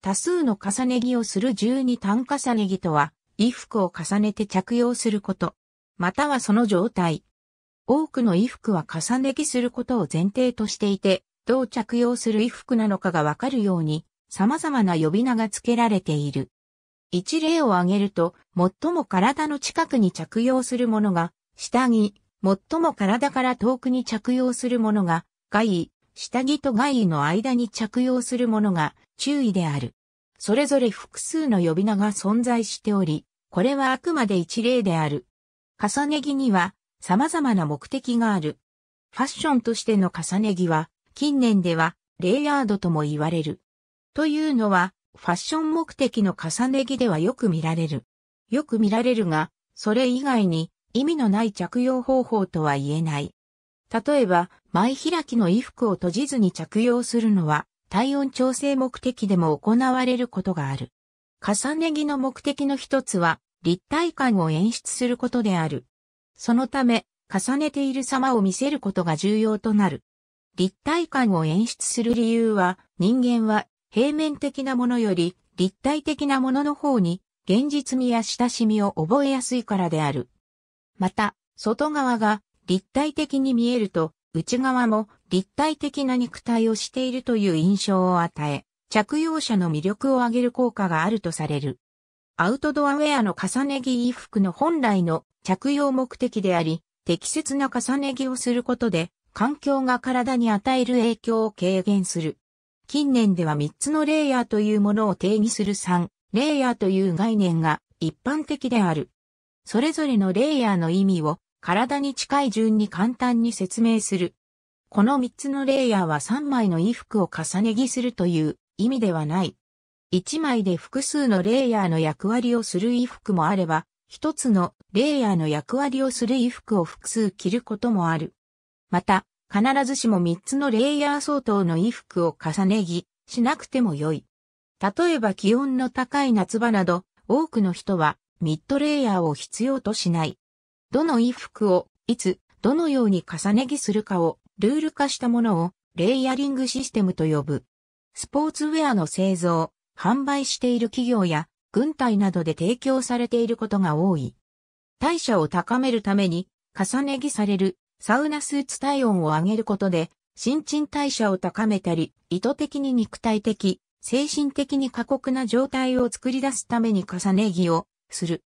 多数の重ね着をする十二単重ね着とは、衣服を重ねて着用すること、またはその状態。多くの衣服は重ね着することを前提としていて、どう着用する衣服なのかがわかるように、様々な呼び名が付けられている。一例を挙げると、最も体の近くに着用するものが、下着、最も体から遠くに着用するものが、外衣、下着と外衣の間に着用するものが注意である。それぞれ複数の呼び名が存在しており、これはあくまで一例である。重ね着には様々な目的がある。ファッションとしての重ね着は、近年ではレイヤードとも言われる。というのは、ファッション目的の重ね着ではよく見られる。よく見られるが、それ以外に意味のない着用方法とは言えない。例えば、前開きの衣服を閉じずに着用するのは、体温調整目的でも行われることがある。重ね着の目的の一つは、立体感を演出することである。そのため、重ねている様を見せることが重要となる。立体感を演出する理由は、人間は平面的なものより立体的なものの方に現実味や親しみを覚えやすいからである。また、外側が立体的に見えると内側も立体的な肉体をしているという印象を与え、着用者の魅力を上げる効果があるとされる。アウトドアウェアの重ね着衣服の本来の着用目的であり、適切な重ね着をすることで、環境が体に与える影響を軽減する。近年では3つのレイヤーというものを定義する3、レイヤーという概念が一般的である。それぞれのレイヤーの意味を体に近い順に簡単に説明する。この3つのレイヤーは3枚の衣服を重ね着するという意味ではない。1枚で複数のレイヤーの役割をする衣服もあれば、1つのレイヤーの役割をする衣服を複数着ることもある。また、必ずしも3つのレイヤー相当の衣服を重ね着しなくても良い。例えば気温の高い夏場など、多くの人はミッドレイヤーを必要としない。どの衣服を、いつ、どのように重ね着するかを、ルール化したものを、レイヤリングシステムと呼ぶ。スポーツウェアの製造、販売している企業や、軍隊などで提供されていることが多い。代謝を高めるために、重ね着される、サウナスーツ体温を上げることで、新陳代謝を高めたり、意図的に肉体的、精神的に過酷な状態を作り出すために重ね着をする。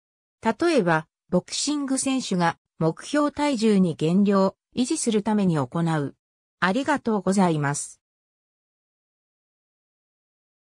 例えば、ボクシング選手が目標体重に減量、維持するために行う。ありがとうございます。